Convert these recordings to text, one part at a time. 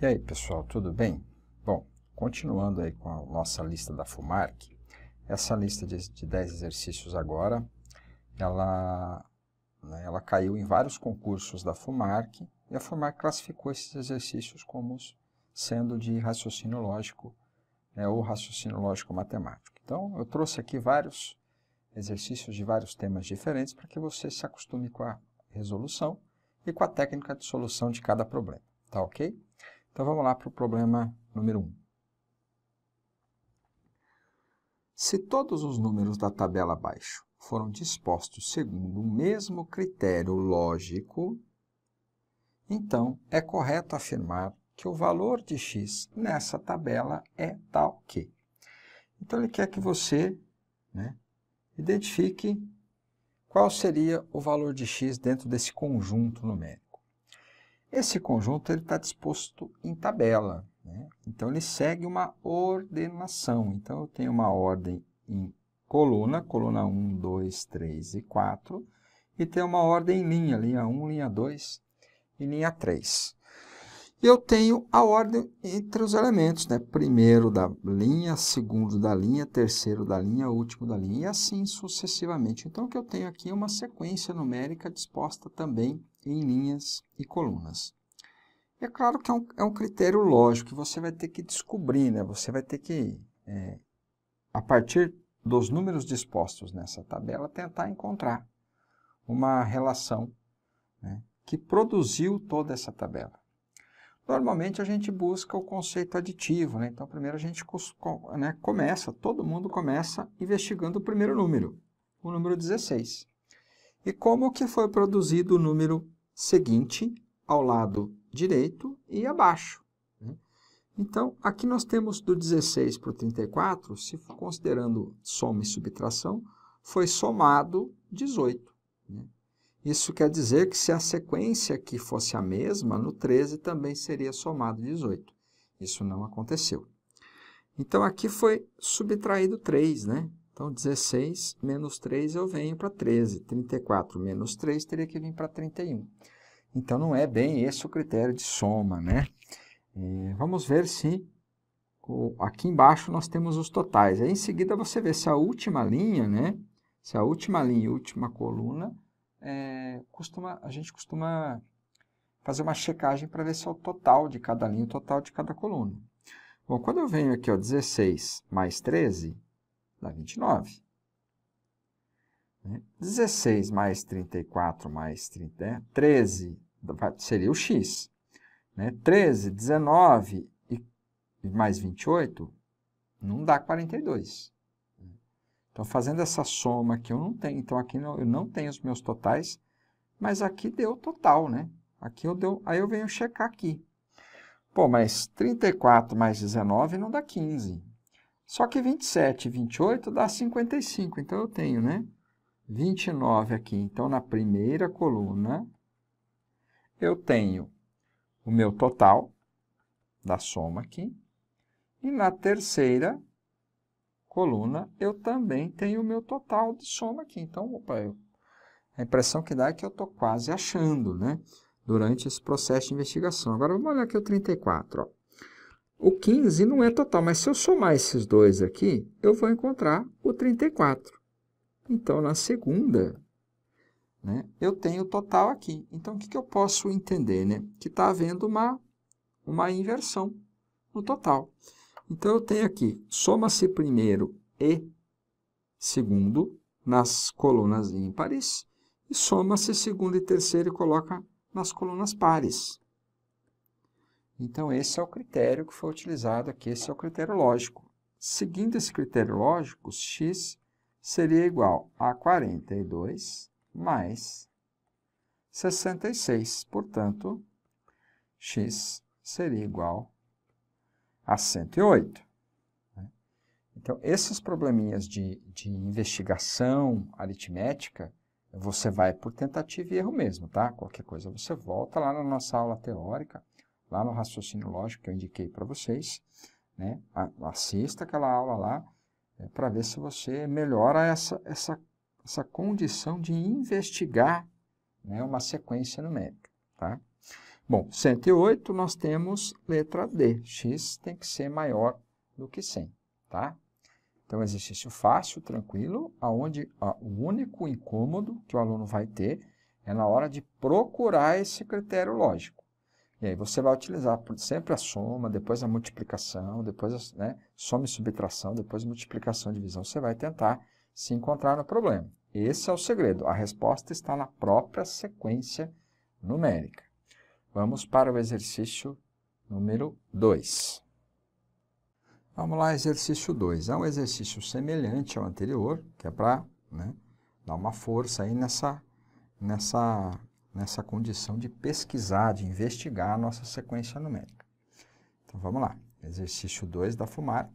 E aí, pessoal, tudo bem? Bom, continuando aí com a nossa lista da FUMARC, essa lista de, de 10 exercícios agora, ela, né, ela caiu em vários concursos da FUMARC e a FUMARC classificou esses exercícios como sendo de raciocínio lógico né, ou raciocínio lógico-matemático. Então, eu trouxe aqui vários exercícios de vários temas diferentes para que você se acostume com a resolução e com a técnica de solução de cada problema, tá ok? Então vamos lá para o problema número 1. Um. Se todos os números da tabela abaixo foram dispostos segundo o mesmo critério lógico, então é correto afirmar que o valor de x nessa tabela é tal que. Então ele quer que você né, identifique qual seria o valor de x dentro desse conjunto numérico. Esse conjunto está disposto em tabela, né? então ele segue uma ordenação. Então, eu tenho uma ordem em coluna, coluna 1, 2, 3 e 4, e tem uma ordem em linha, linha 1, linha 2 e linha 3. Eu tenho a ordem entre os elementos, né? primeiro da linha, segundo da linha, terceiro da linha, último da linha, e assim sucessivamente. Então, o que eu tenho aqui é uma sequência numérica disposta também em linhas e colunas. E é claro que é um, é um, critério lógico que você vai ter que descobrir, né? Você vai ter que, é, a partir dos números dispostos nessa tabela, tentar encontrar uma relação né, que produziu toda essa tabela. Normalmente a gente busca o conceito aditivo, né? Então primeiro a gente né, começa, todo mundo começa investigando o primeiro número, o número 16. E como que foi produzido o número seguinte ao lado direito e abaixo. Né? Então, aqui nós temos do 16 para o 34, se considerando soma e subtração, foi somado 18. Né? Isso quer dizer que se a sequência aqui fosse a mesma, no 13 também seria somado 18. Isso não aconteceu. Então, aqui foi subtraído 3, né? Então, 16 menos 3 eu venho para 13. 34 menos 3 teria que vir para 31. Então, não é bem esse o critério de soma, né? E é, vamos ver se aqui embaixo nós temos os totais. Aí, em seguida, você vê se a última linha, né? Se a última linha e última coluna, é, costuma, a gente costuma fazer uma checagem para ver se é o total de cada linha, o total de cada coluna. Bom, quando eu venho aqui, ó, 16 mais 13, dá 29. 16 mais 34 mais 30, 13 né? seria o x. 13, né? 19 e mais 28 não dá 42. Então, fazendo essa soma aqui, eu não tenho. Então, aqui eu não tenho os meus totais, mas aqui deu total, né? Aqui eu deu, aí eu venho checar aqui. Pô, mas 34 mais 19 não dá 15. Só que 27 e 28 dá 55, então eu tenho, né? 29 aqui, então na primeira coluna eu tenho o meu total da soma aqui, e na terceira coluna eu também tenho o meu total de soma aqui. Então, opa, eu, a impressão que dá é que eu estou quase achando, né? Durante esse processo de investigação. Agora, vamos olhar aqui o 34, ó. O 15 não é total, mas se eu somar esses dois aqui, eu vou encontrar o 34. Então, na segunda, né, eu tenho o total aqui. Então, o que, que eu posso entender? Né? Que está havendo uma, uma inversão no total. Então, eu tenho aqui, soma-se primeiro e segundo nas colunas ímpares, e soma-se segundo e terceiro e coloca nas colunas pares. Então, esse é o critério que foi utilizado aqui, esse é o critério lógico. Seguindo esse critério lógico, x seria igual a 42 mais 66. Portanto, x seria igual a 108. Né? Então, esses probleminhas de, de investigação aritmética, você vai por tentativa e erro mesmo, tá? Qualquer coisa você volta lá na nossa aula teórica lá no raciocínio lógico que eu indiquei para vocês, né? Assista aquela aula lá é, para ver se você melhora essa, essa, essa condição de investigar né, uma sequência numérica, tá? Bom, 108 nós temos letra D. X tem que ser maior do que 100, tá? Então, exercício fácil, tranquilo, aonde ó, o único incômodo que o aluno vai ter é na hora de procurar esse critério lógico. E aí você vai utilizar sempre a soma, depois a multiplicação, depois a, né, soma e subtração, depois multiplicação e divisão. Você vai tentar se encontrar no problema. Esse é o segredo. A resposta está na própria sequência numérica. Vamos para o exercício número 2. Vamos lá, exercício 2. É um exercício semelhante ao anterior, que é para né, dar uma força aí nessa, nessa nessa condição de pesquisar, de investigar a nossa sequência numérica. Então vamos lá, exercício 2 da FUMARC.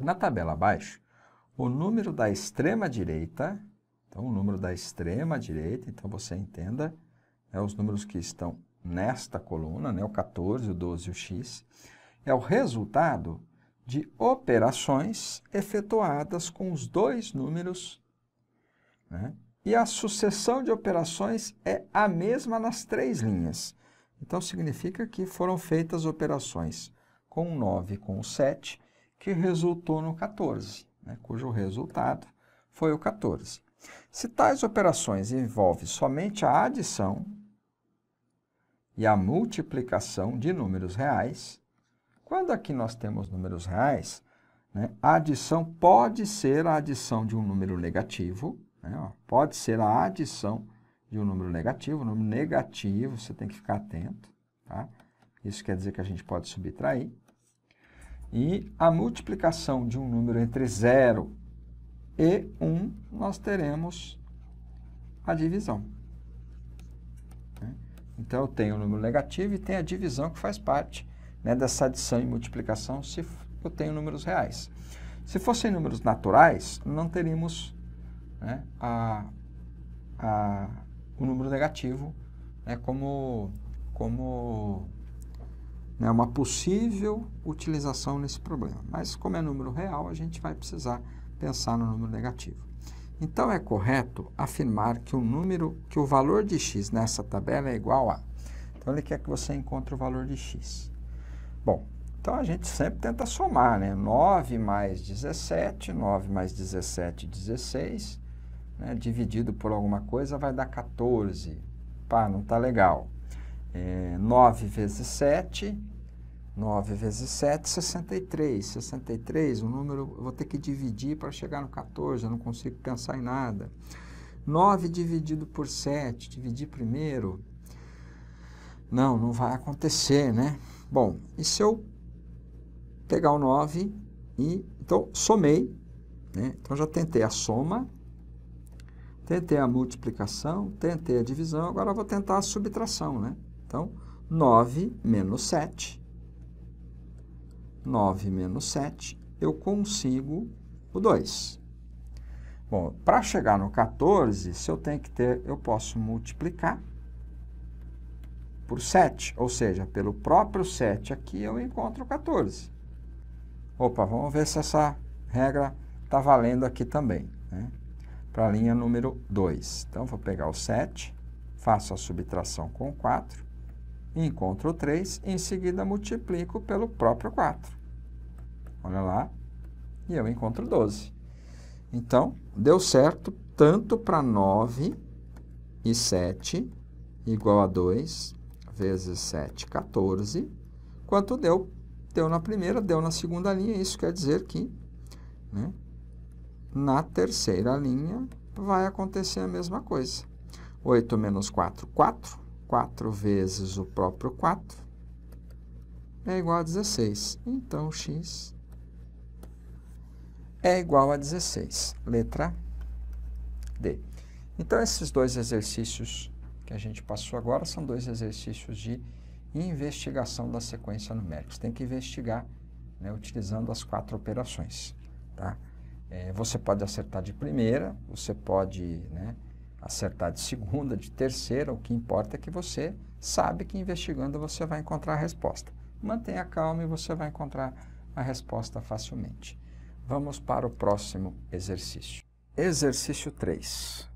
Na tabela abaixo, o número da extrema direita, então o número da extrema direita, então você entenda é os números que estão nesta coluna, né, o 14, o 12 e o x, é o resultado de operações efetuadas com os dois números né, e a sucessão de operações é a mesma nas três linhas. Então, significa que foram feitas operações com 9 com 7, que resultou no 14, né, cujo resultado foi o 14. Se tais operações envolvem somente a adição e a multiplicação de números reais, quando aqui nós temos números reais, né, a adição pode ser a adição de um número negativo, né? pode ser a adição de um número negativo. um número negativo, você tem que ficar atento. Tá? Isso quer dizer que a gente pode subtrair. E a multiplicação de um número entre 0 e 1, um, nós teremos a divisão. Né? Então, eu tenho o número negativo e tem a divisão que faz parte né, dessa adição e multiplicação se eu tenho números reais. Se fossem números naturais, não teríamos né, a, a, o número negativo né, como, como né, uma possível utilização nesse problema. Mas como é número real, a gente vai precisar pensar no número negativo. Então é correto afirmar que o número, que o valor de x nessa tabela é igual a. Então ele quer que você encontre o valor de x. Bom, então a gente sempre tenta somar, né? 9 mais 17, 9 mais 17, 16 né, dividido por alguma coisa vai dar 14. Pá, não está legal. É, eh, 9 vezes 7, 9 vezes 7, 63. 63, o um número eu vou ter que dividir para chegar no 14, eu não consigo pensar em nada. 9 dividido por 7, dividir primeiro. Não, não vai acontecer, né? Bom, e se eu pegar o 9 e. Então, somei, né? Então já tentei a soma Tentei a multiplicação, tentei a divisão, agora vou tentar a subtração, né? Então, 9 menos 7. 9 menos 7, eu consigo o 2. Bom, para chegar no 14, se eu tenho que ter, eu posso multiplicar por 7, ou seja, pelo próprio 7 aqui eu encontro o 14. Opa, vamos ver se essa regra está valendo aqui também. Né? para a linha número 2. Então, vou pegar o 7, faço a subtração com 4, encontro o 3, em seguida multiplico pelo próprio 4. Olha lá, e eu encontro 12. Então, deu certo tanto para 9 e 7, igual a 2, vezes 7, 14, quanto deu, deu na primeira, deu na segunda linha, isso quer dizer que né, na terceira linha, vai acontecer a mesma coisa. 8 menos 4, 4. 4 vezes o próprio 4 é igual a 16. Então, x é igual a 16. Letra D. Então, esses dois exercícios que a gente passou agora são dois exercícios de investigação da sequência numérica. Você tem que investigar né, utilizando as quatro operações. Tá? É, você pode acertar de primeira, você pode né, acertar de segunda, de terceira, o que importa é que você sabe que investigando você vai encontrar a resposta. Mantenha calma e você vai encontrar a resposta facilmente. Vamos para o próximo exercício. Exercício 3.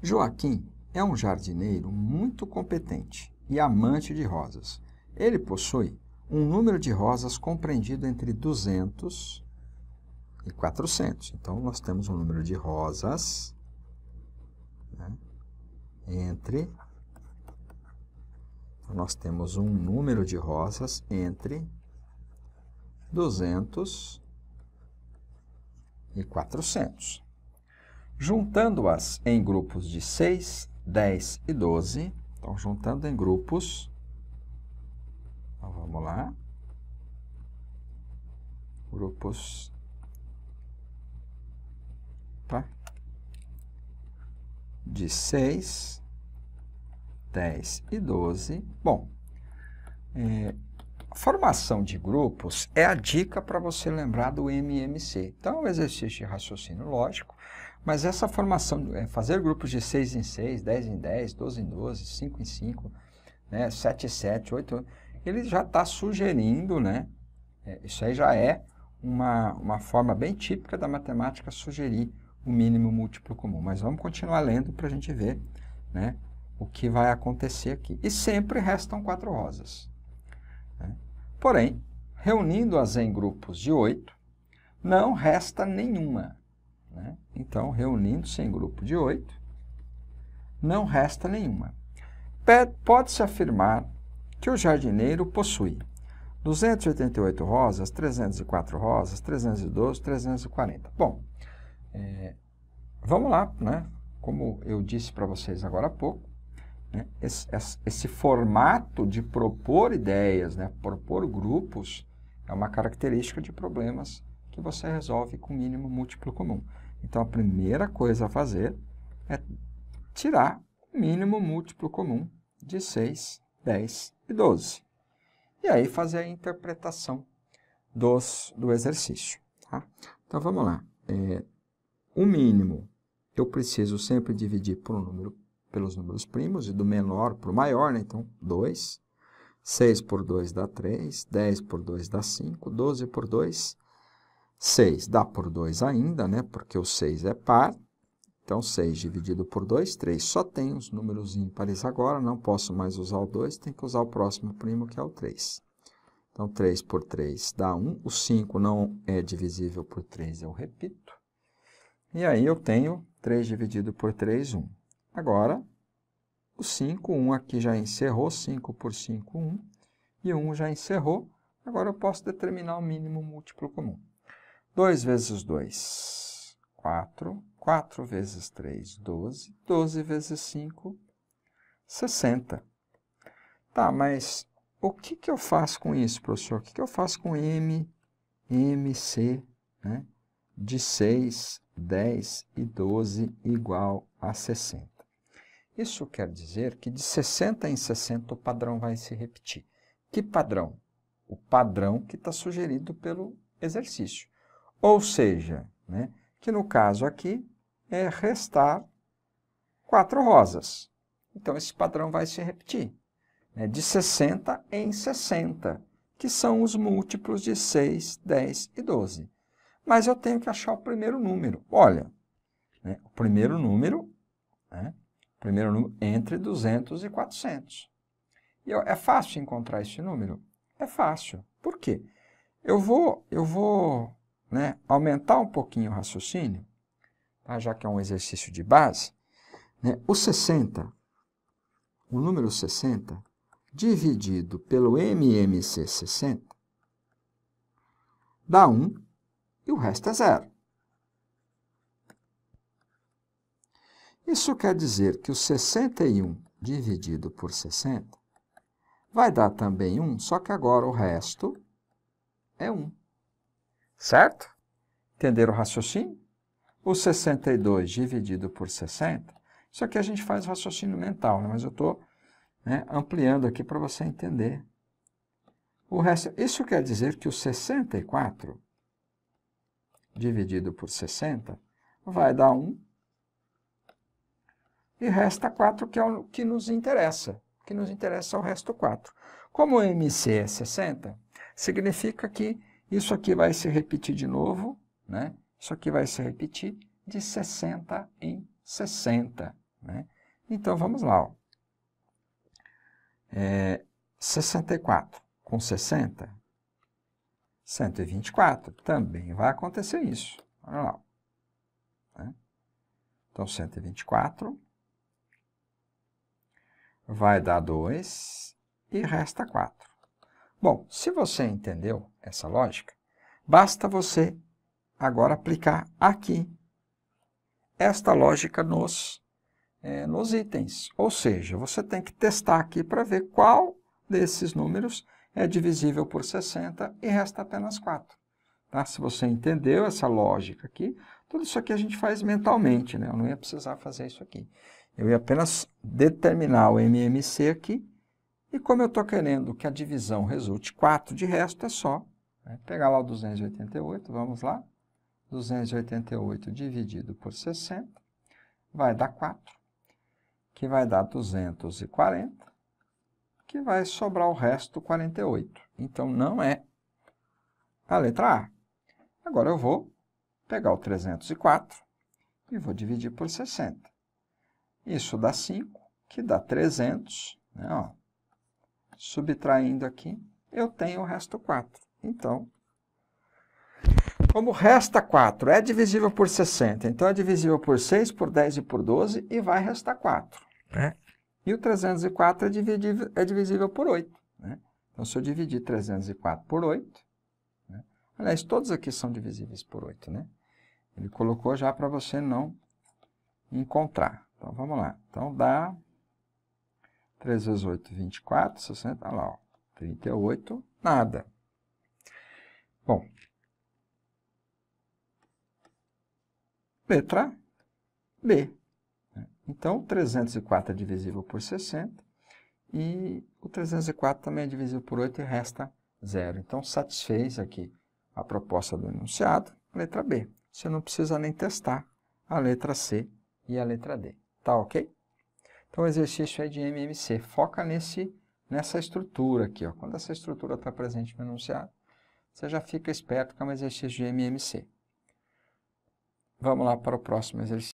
Joaquim é um jardineiro muito competente e amante de rosas. Ele possui um número de rosas compreendido entre 200 e 400. Então, nós temos um número de rosas né, entre. Então, nós temos um número de rosas entre 200 e 400. Juntando-as em grupos de 6, 10 e 12. Então, juntando em grupos. Então, vamos lá. Grupos de 6, 10 e 12. Bom, é, formação de grupos é a dica para você lembrar do MMC. Então, é um exercício de raciocínio lógico, mas essa formação, é fazer grupos de 6 em 6, 10 em 10, 12 em 12, 5 em 5, né, 7 em 7, 8 em ele já está sugerindo, né, é, isso aí já é uma, uma forma bem típica da matemática sugerir o mínimo múltiplo comum. Mas vamos continuar lendo para a gente ver né, o que vai acontecer aqui. E sempre restam quatro rosas. Né? Porém, reunindo-as em grupos de oito, não resta nenhuma. Né? Então, reunindo-se em grupo de oito, não resta nenhuma. Pode-se afirmar que o jardineiro possui 288 rosas, 304 rosas, 312, 340. Bom, é, vamos lá, né? Como eu disse para vocês agora há pouco, né? esse, esse, esse, formato de propor ideias, né? propor grupos, é uma característica de problemas que você resolve com mínimo múltiplo comum. Então, a primeira coisa a fazer é tirar o mínimo múltiplo comum de 6, 10 e 12. E aí fazer a interpretação dos, do exercício. Tá? Então, vamos lá. É, o mínimo, eu preciso sempre dividir por um número, pelos números primos, e do menor para o maior, né? então 2. 6 por 2 dá 3, 10 por 2 dá 5, 12 por 2, 6. Dá por 2 ainda, né? porque o 6 é par, então 6 dividido por 2, 3. Só tem os números ímpares agora, não posso mais usar o 2, tem que usar o próximo primo, que é o 3. Então, 3 por 3 dá 1, o 5 não é divisível por 3, eu repito. E aí eu tenho 3 dividido por 3, 1. Agora, o 5, 1 aqui já encerrou, 5 por 5, 1. E 1 já encerrou. Agora eu posso determinar o mínimo múltiplo comum. 2 vezes 2, 4. 4 vezes 3, 12. 12 vezes 5, 60. Tá, mas o que, que eu faço com isso, professor? O que, que eu faço com M, MC, né? de 6 10 e 12 igual a 60. Isso quer dizer que de 60 em 60 o padrão vai se repetir. Que padrão? O padrão que está sugerido pelo exercício. Ou seja, né, que no caso aqui é restar quatro rosas. Então, esse padrão vai se repetir. Né, de 60 em 60, que são os múltiplos de 6, 10 e 12. Mas eu tenho que achar o primeiro número. Olha, né, o primeiro número, né, primeiro número entre 200 e 400. E eu, é fácil encontrar esse número? É fácil. Por quê? Eu vou, eu vou né, aumentar um pouquinho o raciocínio, tá, já que é um exercício de base. Né, o 60, o número 60, dividido pelo MMC 60, dá 1 e o resto é zero. Isso quer dizer que o 61 dividido por 60 vai dar também 1, só que agora o resto é 1. Certo? Entenderam o raciocínio? O 62 dividido por 60, isso aqui a gente faz raciocínio mental, né? mas eu estou né, ampliando aqui para você entender. O resto, isso quer dizer que o 64 dividido por 60 vai dar 1. E resta 4, que é o que nos interessa. O que nos interessa é o resto 4. Como o MC é 60, significa que isso aqui vai se repetir de novo, né? Isso aqui vai se repetir de 60 em 60, né? Então, vamos lá. Ó. É, 64 com 60 124. Também vai acontecer isso. Olha lá. Né? Então, 124 vai dar 2 e resta 4. Bom, se você entendeu essa lógica, basta você agora aplicar aqui esta lógica nos, é, nos itens. Ou seja, você tem que testar aqui para ver qual desses números é divisível por 60 e resta apenas 4. Tá? Se você entendeu essa lógica aqui, tudo isso aqui a gente faz mentalmente, né? Eu não ia precisar fazer isso aqui. Eu ia apenas determinar o MMC aqui, e como eu estou querendo que a divisão resulte 4, de resto é só né? pegar lá o 288, vamos lá. 288 dividido por 60 vai dar 4, que vai dar 240 que vai sobrar o resto 48. Então, não é a letra A. Agora, eu vou pegar o 304 e vou dividir por 60. Isso dá 5, que dá 300, né, ó. subtraindo aqui, eu tenho o resto 4. Então, como resta 4 é divisível por 60, então é divisível por 6, por 10 e por 12 e vai restar 4. Né? E o 304 é divisível, é divisível por 8. Né? Então, se eu dividir 304 por 8, né? aliás, todos aqui são divisíveis por 8, né? Ele colocou já para você não encontrar. Então, vamos lá. Então, dá 3 vezes 8, 24, 60, olha lá, ó, 38, nada. Bom, letra B. Então, 304 é divisível por 60 e o 304 também é divisível por 8 e resta zero. Então, satisfez aqui a proposta do enunciado, letra B. Você não precisa nem testar a letra C e a letra D. Tá ok? Então, o exercício é de MMC. Foca nesse, nessa estrutura aqui. Ó. Quando essa estrutura está presente no enunciado, você já fica esperto que é um exercício de MMC. Vamos lá para o próximo exercício.